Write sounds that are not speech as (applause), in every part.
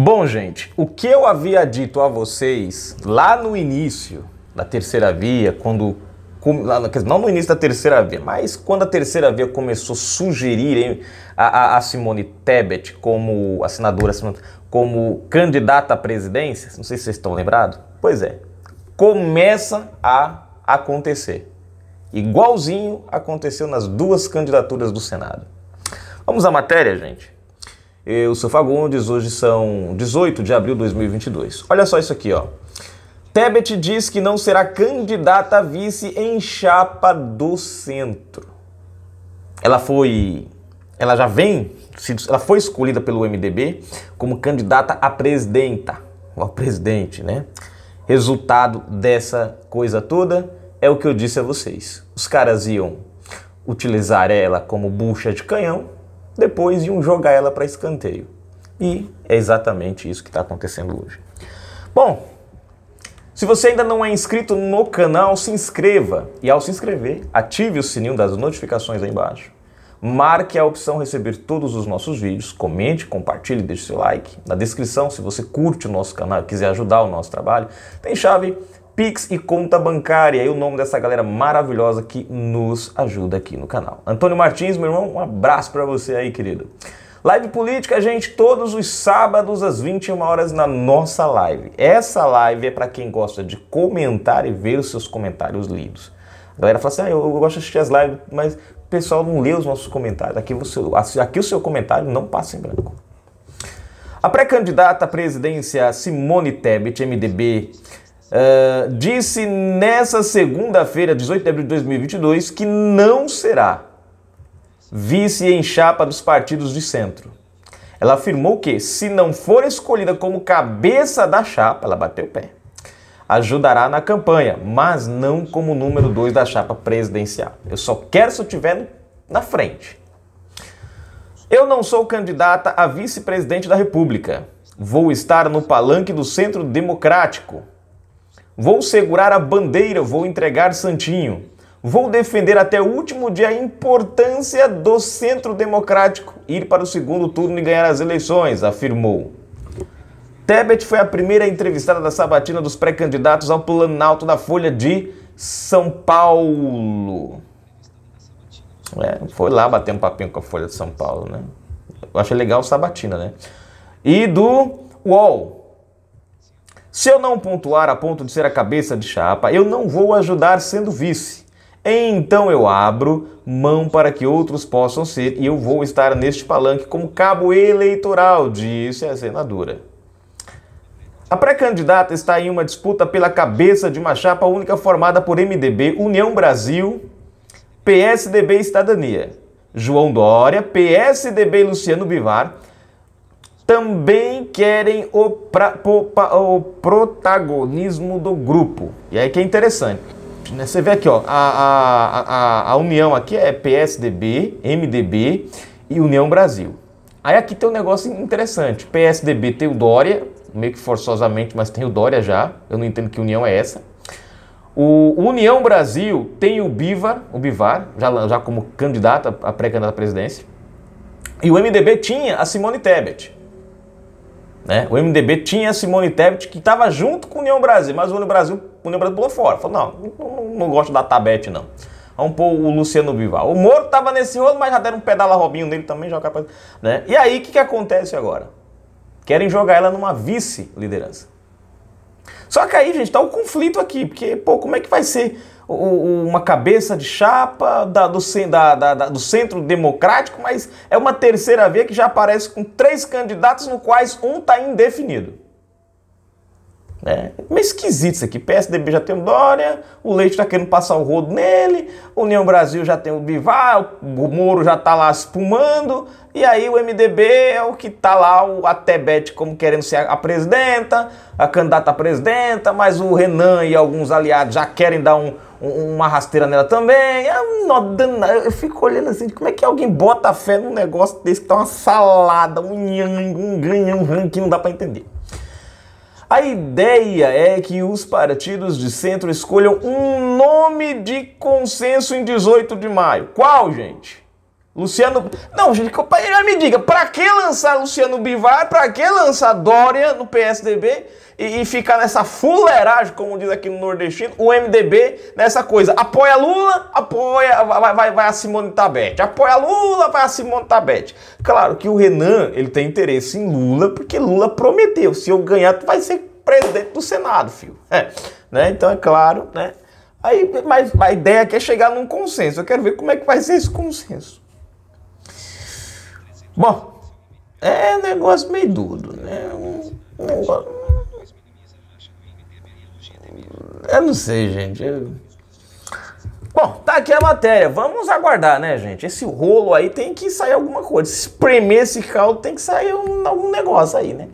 Bom, gente, o que eu havia dito a vocês lá no início da terceira via, quando não no início da terceira via, mas quando a terceira via começou a sugerir a, a, Simone Tebet como a senadora, como candidata à presidência, não sei se vocês estão lembrados, pois é, começa a acontecer. Igualzinho aconteceu nas duas candidaturas do Senado. Vamos à matéria, gente? Eu sou Fagundes, hoje são 18 de abril de 2022. Olha só isso aqui, ó. Tebet diz que não será candidata a vice em chapa do centro. Ela foi. Ela já vem. Ela foi escolhida pelo MDB como candidata a presidenta. Ou a presidente, né? Resultado dessa coisa toda é o que eu disse a vocês. Os caras iam utilizar ela como bucha de canhão depois iam jogar ela para escanteio. E é exatamente isso que está acontecendo hoje. Bom, se você ainda não é inscrito no canal, se inscreva. E ao se inscrever, ative o sininho das notificações aí embaixo. Marque a opção receber todos os nossos vídeos, comente, compartilhe, deixe seu like. Na descrição, se você curte o nosso canal e quiser ajudar o nosso trabalho, tem chave Pix e conta bancária. E o nome dessa galera maravilhosa que nos ajuda aqui no canal. Antônio Martins, meu irmão, um abraço para você aí, querido. Live política, gente, todos os sábados às 21 horas na nossa live. Essa live é para quem gosta de comentar e ver os seus comentários lidos. A galera fala assim: ah, eu, eu gosto de assistir as lives, mas o pessoal não lê os nossos comentários. Aqui, você, aqui o seu comentário não passa em branco. A pré-candidata à presidência Simone Tebet, MDB, uh, disse nessa segunda-feira, 18 de abril de 2022, que não será vice em chapa dos partidos de centro. Ela afirmou que, se não for escolhida como cabeça da chapa, ela bateu o pé, ajudará na campanha, mas não como número dois da chapa presidencial. Eu só quero se eu estiver na frente. Eu não sou candidata a vice-presidente da República. Vou estar no palanque do Centro Democrático. Vou segurar a bandeira, vou entregar Santinho. Vou defender até o último dia a importância do centro democrático ir para o segundo turno e ganhar as eleições, afirmou. Tebet foi a primeira entrevistada da sabatina dos pré-candidatos ao Planalto da Folha de São Paulo. É, foi lá bater um papinho com a Folha de São Paulo, né? Eu achei legal sabatina, né? E do UOL. Se eu não pontuar a ponto de ser a cabeça de chapa, eu não vou ajudar sendo vice. Então eu abro mão para que outros possam ser e eu vou estar neste palanque como cabo eleitoral, disse a senadora. A pré-candidata está em uma disputa pela cabeça de uma chapa única formada por MDB, União Brasil, PSDB e Cidadania. João Dória, PSDB e Luciano Bivar também querem o, pra, o, o protagonismo do grupo. E aí que é interessante. Né, você vê aqui, ó, a, a, a, a união aqui é PSDB, MDB e União Brasil. Aí aqui tem um negócio interessante. PSDB tem o Dória, meio que forçosamente, mas tem o Dória já. Eu não entendo que união é essa. O União Brasil tem o Bivar, o Bivar, já, já como candidato a pré-candidato à presidência. E o MDB tinha a Simone Tebet. Né? O MDB tinha Simone Tebet que estava junto com o União Brasil, mas o União Brasil, o União Brasil pulou fora. Falou, não, não, não gosto da Tabete, não. Vamos pôr o Luciano Vival. O Moro estava nesse rolo, mas já deram um pedala Robinho nele também, jogar é pra... né? E aí, o que, que acontece agora? Querem jogar ela numa vice-liderança. Só que aí, gente, está o um conflito aqui, porque, pô, como é que vai ser uma cabeça de chapa da, do, da, da, do, centro democrático, mas é uma terceira via que já aparece com três candidatos, no quais um está indefinido. É meio esquisito isso aqui. PSDB já tem o Dória, o Leite está querendo passar o rodo nele, União Brasil já tem o Bivar, o Moro já está lá espumando, e aí o MDB é o que está lá, o Atebete como querendo ser a presidenta, a candidata a presidenta, mas o Renan e alguns aliados já querem dar um, um, uma rasteira nela também. É um nó danado. Eu fico olhando assim, como é que alguém bota fé num negócio desse que tá uma salada, um nhango, um ganhão, um que não dá para entender. A ideia é que os partidos de centro escolham um nome de consenso em 18 de maio. Qual, gente? Luciano. Não, gente, me diga, para que lançar Luciano Bivar? Para que lançar Dória no PSDB? E, e, ficar nessa fuleiragem, como diz aqui no Nordestino, o MDB nessa coisa. Apoia Lula, apoia, vai, vai, vai a Simone Tabete, Apoia Lula, vai a Simone Tabete. Claro que o Renan, ele tem interesse em Lula, porque Lula prometeu, se eu ganhar, tu vai ser presidente do Senado, filho. É, né? Então é claro, né? Aí, mas a ideia aqui é chegar num consenso. Eu quero ver como é que vai ser esse consenso. Bom, é negócio meio duro, né? Um negócio... Eu não sei, gente. Bom, tá aqui a matéria. Vamos aguardar, né, gente? Esse rolo aí tem que sair alguma coisa. Se espremer esse caldo, tem que sair um, algum negócio aí, né?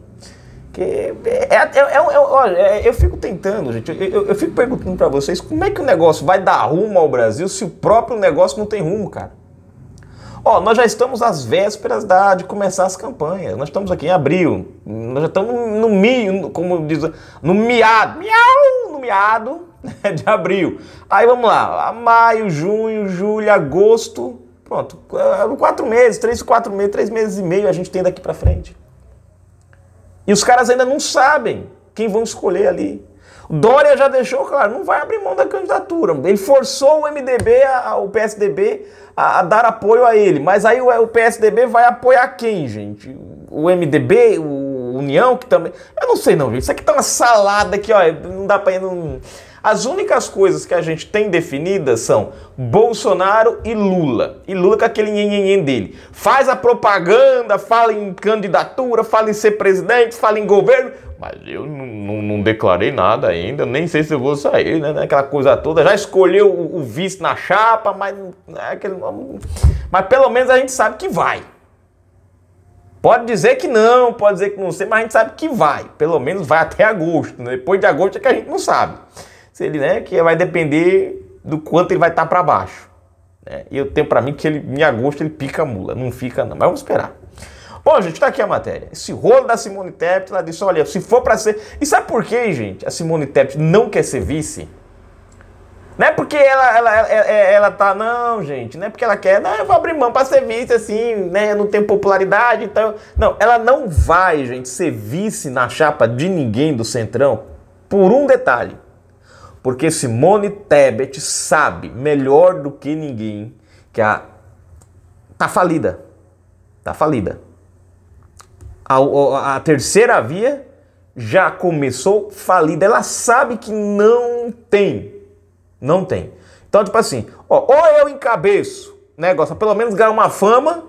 Que é, é, é, é olha, é, eu fico tentando, gente. Eu, eu, eu fico perguntando para vocês como é que o negócio vai dar rumo ao Brasil se o próprio negócio não tem rumo, cara. Ó, nós já estamos às vésperas da, de começar as campanhas. Nós estamos aqui em abril. Nós já estamos no meio, como diz, no miado, miau, no miado (laughs) de abril. Aí vamos lá, maio, junho, julho, agosto. Pronto, é, quatro meses, três, quatro meses, três meses e meio a gente tem daqui para frente. E os caras ainda não sabem quem vão escolher ali. Dória já deixou claro, não vai abrir mão da candidatura. Ele forçou o MDB, a, o PSDB, a, a, dar apoio a ele. Mas aí o, o PSDB vai apoiar quem, gente? O MDB, o União, que também. Eu não sei, não, gente. Isso aqui tá uma salada que, ó, não dá pra. Não... As únicas coisas que a gente tem definidas são Bolsonaro e Lula. E Lula com aquele nhenhenhen dele. Faz a propaganda, fala em candidatura, fala em ser presidente, fala em governo. Mas eu não, declarei nada ainda, nem sei se eu vou sair, né, né? Aquela coisa toda. Já escolheu o, o vice na chapa, mas, é aquele, mas pelo menos a gente sabe que vai. Pode dizer que não, pode dizer que não sei, mas a gente sabe que vai. Pelo menos vai até agosto. Né? Depois de agosto é que a gente não sabe. Se ele, né, que vai depender do quanto ele vai estar tá para baixo. Né? E eu tenho para mim que ele, em agosto ele pica a mula. Não fica não, mas vamos esperar. Bom, gente, tá aqui a matéria. Esse rolo da Simone Tebet, ela disse, olha, se for para ser... E sabe por quê, gente? A Simone Tebet não quer ser vice? Não é porque ela, ela, ela, ela, tá, não, gente, não é porque ela quer, não, eu vou abrir mão pra ser vice, assim, né, eu não tenho popularidade, então... Não, ela não vai, gente, ser vice na chapa de ninguém do Centrão por um detalhe. Porque Simone Tebet sabe melhor do que ninguém que a... tá falida. Tá falida. a, a, a terceira via já começou falida. Ela sabe que não tem não tem. Então, tipo assim, ó, ou eu encabeço negócio, pelo menos ganhar uma fama,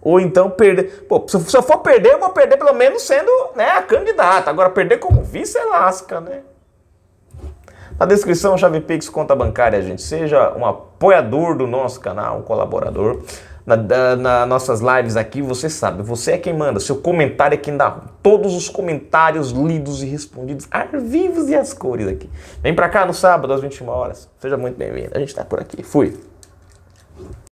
ou então perder. Pô, se, eu for perder, eu vou perder pelo menos sendo né, a candidata. Agora, perder como vice é lasca, né? Na descrição, chave Pix, conta bancária, gente. Seja um apoiador do nosso canal, um colaborador nas na nossas lives aqui, você sabe, você é quem manda, seu comentário é quem dá. Todos os comentários lidos e respondidos, ar vivos e as cores aqui. Vem pra cá no sábado às 21 horas. Seja muito bem-vindo. A gente tá por aqui. Fui.